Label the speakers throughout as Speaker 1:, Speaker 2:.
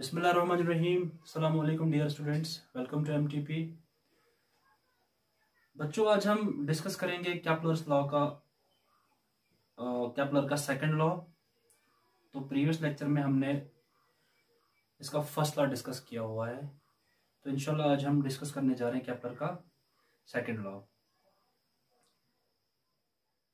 Speaker 1: बिसमीम अल्लाम dear students welcome to MTP बच्चों आज हम डिस्कस करेंगे कैपलर्स लॉ का कैपलर का सेकंड लॉ तो प्रीवियस लेक्चर में हमने इसका फर्स्ट लॉ डिस्कस किया हुआ है तो इनशाला आज हम डिस्कस करने जा रहे हैं कैपलर का सेकंड लॉ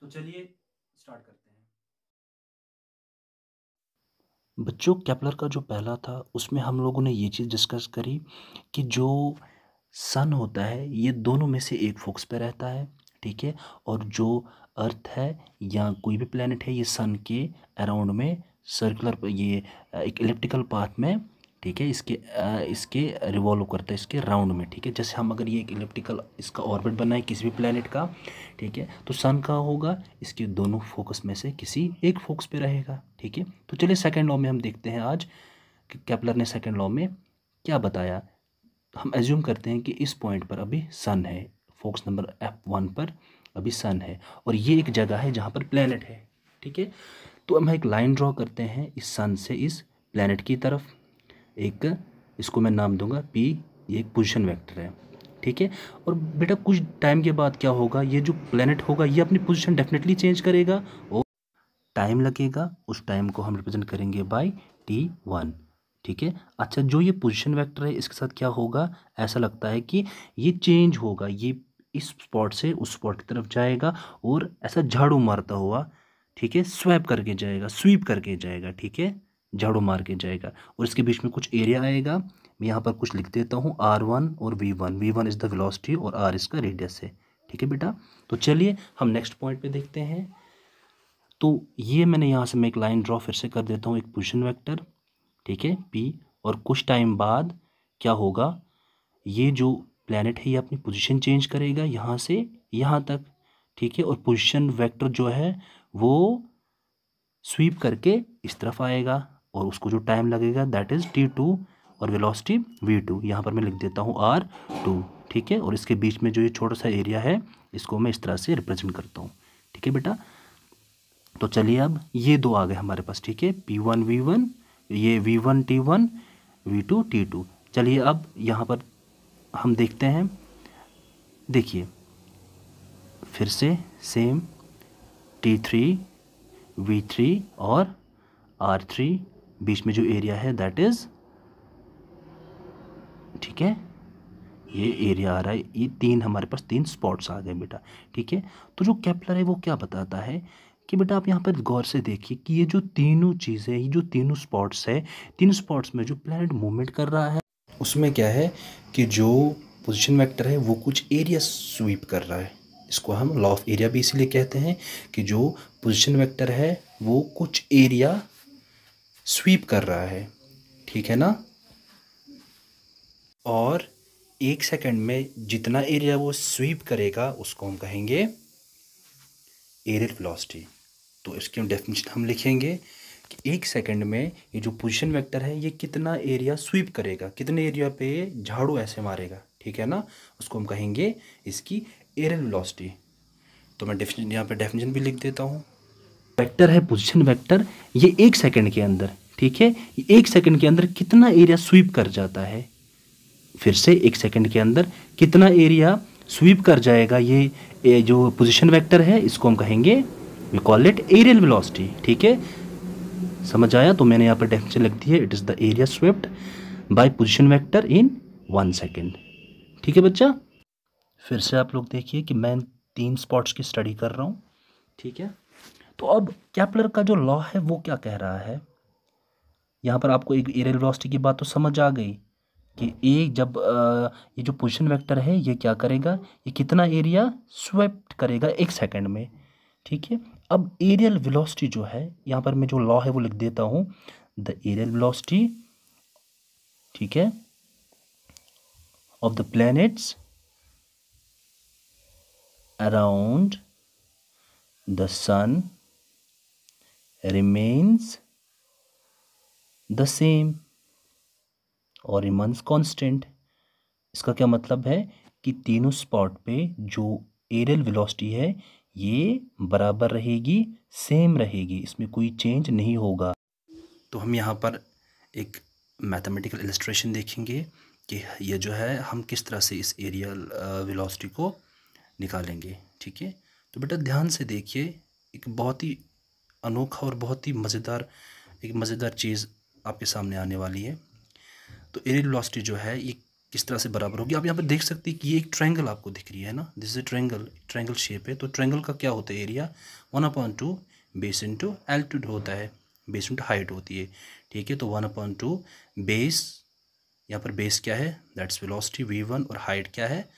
Speaker 1: तो चलिए स्टार्ट करते हैं बच्चों कैपलर का जो पहला था उसमें हम लोगों ने ये चीज़ डिस्कस करी कि जो सन होता है ये दोनों में से एक फोक्स पे रहता है ठीक है और जो अर्थ है या कोई भी प्लानट है ये सन के अराउंड में सर्कुलर ये एक इलेक्ट्रिकल पाथ में ठीक है इसके आ, इसके रिवॉल्व करता है इसके राउंड में ठीक है जैसे हम अगर ये एक इलेप्टिकल इसका ऑर्बिट बनाए किसी भी प्लानट का ठीक है तो सन का होगा इसके दोनों फोकस में से किसी एक फोकस पर रहेगा ठीक है तो चलिए सेकेंड लॉ में हम देखते हैं आज कैपलर ने सेकेंड लॉ में क्या बताया हम एज्यूम करते हैं कि इस पॉइंट पर अभी सन है फोक्स नंबर एफ वन पर अभी सन है और ये एक जगह है जहाँ पर प्लानट है ठीक है तो हम एक लाइन ड्रॉ करते हैं इस सन से इस प्लानट की तरफ एक इसको मैं नाम दूंगा पी ये एक पोजिशन वैक्टर है ठीक है और बेटा कुछ टाइम के बाद क्या होगा ये जो प्लानट होगा ये अपनी पोजिशन डेफिनेटली चेंज करेगा और टाइम लगेगा उस टाइम को हम रिप्रेजेंट करेंगे बाई टी वन ठीक है अच्छा जो ये पोजिशन वैक्टर है इसके साथ क्या होगा ऐसा लगता है कि ये चेंज होगा ये इस स्पॉट से उस स्पॉट की तरफ जाएगा और ऐसा झाड़ू मारता हुआ ठीक है स्वैप करके जाएगा स्वीप करके जाएगा ठीक है झाड़ू मार के जाएगा और इसके बीच में कुछ एरिया आएगा मैं यहाँ पर कुछ लिख देता हूँ आर वन और V one V one is the velocity और आर इसका रेडियस है ठीक है बेटा तो चलिए हम नेक्स्ट पॉइंट पे देखते हैं तो ये मैंने यहाँ से मैं एक लाइन ड्रॉ फिर से कर देता हूँ एक पोजिशन वैक्टर ठीक है पी और कुछ टाइम बाद क्या होगा ये जो प्लानट है ये अपनी पोजिशन चेंज करेगा यहाँ से यहाँ तक ठीक है और पोजिशन वैक्टर जो है वो स्वीप करके इस तरफ आएगा और उसको जो टाइम लगेगा दैट इज़ टी टू और वेलोसिटी वी टू यहाँ पर मैं लिख देता हूँ आर टू ठीक है और इसके बीच में जो ये छोटा सा एरिया है इसको मैं इस तरह से रिप्रेजेंट करता हूँ ठीक है बेटा तो चलिए अब ये दो आ गए हमारे पास ठीक है पी वन वी वन ये V one T one V two T two चलिए अब यहाँ पर हम देखते हैं देखिए फिर से same T three V three और आर थ्री बीच में जो एरिया है दैट इज़ ठीक है ये एरिया आ रहा है ये तीन हमारे पास तीन स्पॉट्स आ गए बेटा ठीक है तो जो कैप्लर है वो क्या बताता है कि बेटा आप यहाँ पर गौर से देखिए कि ये जो तीनों चीज़ें ये जो तीनों स्पॉट्स है तीन स्पॉट्स में जो प्लैनेट मूवमेंट कर रहा है उसमें क्या है कि जो पोजिशन वैक्टर है वो कुछ एरिया स्वीप कर रहा है इसको हम लॉ ऑफ एरिया भी इसीलिए कहते हैं कि जो पोजिशन वैक्टर है वो कुछ एरिया स्वीप कर रहा है ठीक है ना और एक सेकंड में जितना एरिया वो स्वीप करेगा उसको हम कहेंगे एरियल वेलोसिटी तो इसकी हम डेफिनेशन हम लिखेंगे कि एक सेकंड में ये जो पोजीशन वेक्टर है ये कितना एरिया स्वीप करेगा कितने एरिया पे झाड़ू ऐसे मारेगा ठीक है ना उसको हम कहेंगे इसकी एरियल वेलोसिटी तो मैं डेफिनेशन यहाँ पे डेफिनेशन भी लिख देता हूँ वेक्टर है पोजीशन वेक्टर ये एक सेकंड के अंदर ठीक है एक सेकंड के अंदर कितना एरिया स्वीप कर जाता है फिर से एक सेकंड के अंदर कितना एरिया स्वीप कर जाएगा ये, जो पोजीशन वेक्टर है इसको हम कहेंगे we call it aerial velocity ठीक है समझ आया तो मैंने यहाँ पर डेफिनेशन लिख दी है it is the area swept by position vector in one second ठीक है बच्चा फिर से आप लोग देखिए कि मैं तीन स्पॉट्स की स्टडी कर रहा हूँ ठीक है तो अब कैपलर का जो लॉ है वो क्या कह रहा है यहाँ पर आपको एक एरियल वेलोसिटी की बात तो समझ आ गई कि ए जब आ, ये जो पोजिशन वेक्टर है ये क्या करेगा ये कितना एरिया स्वेप्ट करेगा एक सेकंड में ठीक है अब एरियल वेलोसिटी जो है यहाँ पर मैं जो लॉ है वो लिख देता हूँ द एरियल वेलोसिटी ठीक है of the planets around the sun remains the same और रिमन्स कॉन्स्टेंट इसका क्या मतलब है कि तीनों स्पॉट पे जो एरियल वेलोसिटी है ये बराबर रहेगी सेम रहेगी इसमें कोई चेंज नहीं होगा तो हम यहाँ पर एक मैथमेटिकल इलस्ट्रेशन देखेंगे कि ये जो है हम किस तरह से इस एरियल वेलोसिटी uh, को निकालेंगे ठीक है तो बेटा ध्यान से देखिए एक बहुत ही अनोखा और बहुत ही मज़ेदार एक मज़ेदार चीज़ आपके सामने आने वाली है तो एरियल वेलोसिटी जो है ये किस तरह से बराबर होगी आप यहाँ पर देख सकते हैं कि ये एक ट्रायंगल आपको दिख रही है ना this is triangle triangle shape है तो ट्रायंगल का क्या होता है area one upon two base into altitude होता है बेस इंटू हाइट होती है ठीक है तो वन अपॉन टू बेस यहाँ पर बेस क्या है दैट्स वेलोसिटी वी वन और हाइट क्या है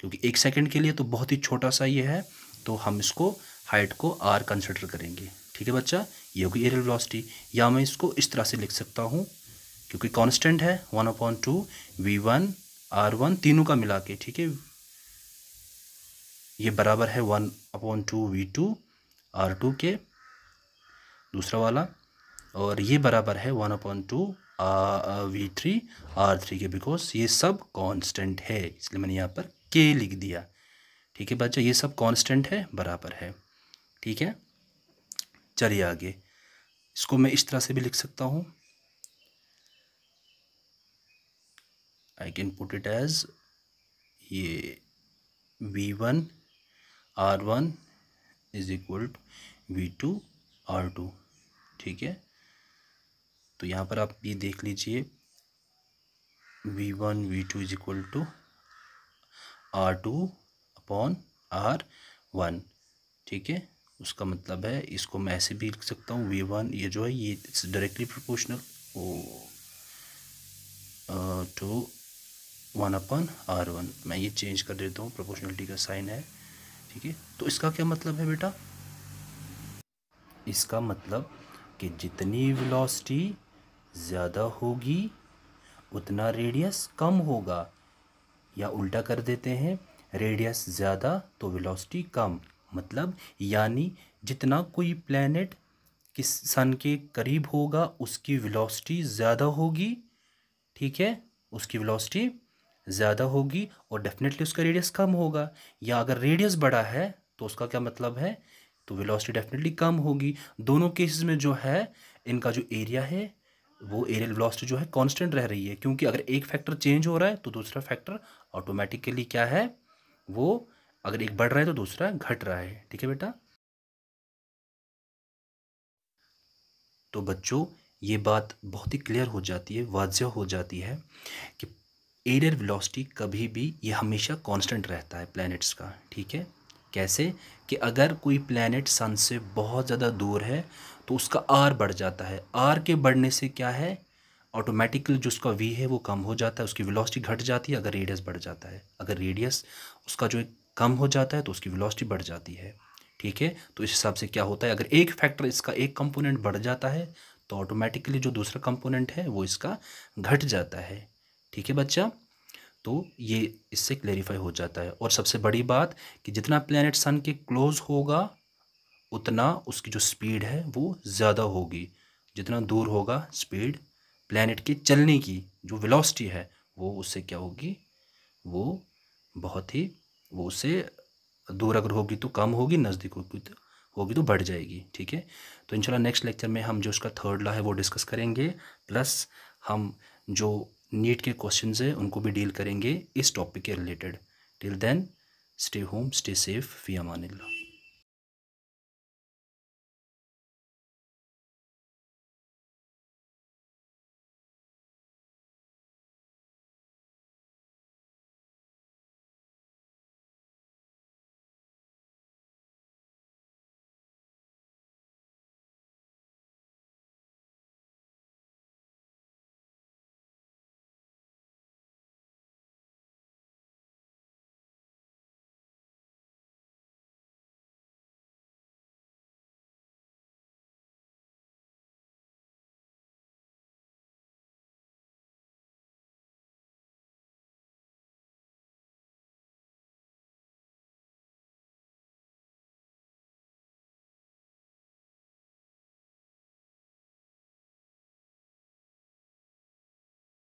Speaker 1: क्योंकि एक सेकेंड के लिए तो बहुत ही छोटा सा ये है तो हम इसको हाइट को आर कंसिडर करेंगे ठीक है बच्चा ये होगी एरियल वेलोसिटी या मैं इसको इस तरह से लिख सकता हूँ क्योंकि कांस्टेंट है one upon two V one R one तीनों का मिला के ठीक है ये बराबर है one upon two V two R two के दूसरा वाला और ये बराबर है one upon two V three R three के बिकॉज ये सब कांस्टेंट है इसलिए मैंने यहाँ पर के लिख दिया ठीक है बच्चा ये सब कांस्टेंट है बराबर है ठीक है चलिए आगे इसको मैं इस तरह से भी लिख सकता हूँ I can put it as ये V one R one is equal to V two R two ठीक है तो यहाँ पर आप ये देख लीजिए V one V two is equal to R two upon R one ठीक है उसका मतलब है इसको मैं ऐसे भी लिख सकता हूँ वी वन ये जो है ये इट्स डायरेक्टली प्रोपोर्शनल ओ to one upon R one मैं ये चेंज कर देता हूँ प्रोपोर्शनलिटी का साइन है ठीक है तो इसका क्या मतलब है बेटा इसका मतलब कि जितनी वेलोसिटी ज़्यादा होगी उतना रेडियस कम होगा या उल्टा कर देते हैं रेडियस ज़्यादा तो वेलोसिटी कम मतलब यानी जितना कोई प्लैनेट किस सन के करीब होगा उसकी वेलोसिटी ज़्यादा होगी ठीक है उसकी वेलोसिटी ज़्यादा होगी और डेफिनेटली उसका रेडियस कम होगा या अगर रेडियस बड़ा है तो उसका क्या मतलब है तो वेलोसिटी डेफिनेटली कम होगी दोनों केसेस में जो है इनका जो एरिया है वो एरियल वेलोसिटी जो है कांस्टेंट रह रही है क्योंकि अगर एक फैक्टर चेंज हो रहा है तो दूसरा फैक्टर ऑटोमेटिकली क्या है वो अगर एक बढ़ रहा है तो दूसरा घट रहा है ठीक है बेटा तो बच्चों ये बात बहुत ही क्लियर हो जाती है वाजह हो जाती है कि एरियर वेलोसिटी कभी भी ये हमेशा कांस्टेंट रहता है प्लैनेट्स का ठीक है कैसे कि अगर कोई प्लैनेट सन से बहुत ज़्यादा दूर है तो उसका आर बढ़ जाता है आर के बढ़ने से क्या है ऑटोमेटिकली जो उसका वी है वो कम हो जाता है उसकी वेलोसिटी घट जाती है अगर रेडियस बढ़ जाता है अगर रेडियस उसका जो एक कम हो जाता है तो उसकी वेलोसिटी बढ़ जाती है ठीक है तो इस हिसाब से क्या होता है अगर एक फैक्टर इसका एक कंपोनेंट बढ़ जाता है तो ऑटोमेटिकली जो दूसरा कंपोनेंट है वो इसका घट जाता है ठीक है बच्चा तो ये इससे क्लेरिफाई हो जाता है और सबसे बड़ी बात कि जितना प्लानट सन के क्लोज होगा उतना उसकी जो स्पीड है वो ज़्यादा होगी जितना दूर होगा स्पीड प्लानट के चलने की जो वेलोसिटी है वो उससे क्या होगी वो बहुत ही वो उससे दूर अगर होगी तो कम होगी नज़दीक होगी तो होगी तो बढ़ जाएगी ठीक है तो इंशाल्लाह नेक्स्ट लेक्चर में हम जो उसका थर्ड लॉ है वो डिस्कस करेंगे प्लस हम जो नीट के क्वेश्चन हैं उनको भी डील करेंगे इस टॉपिक के related till then stay home stay safe फी अमान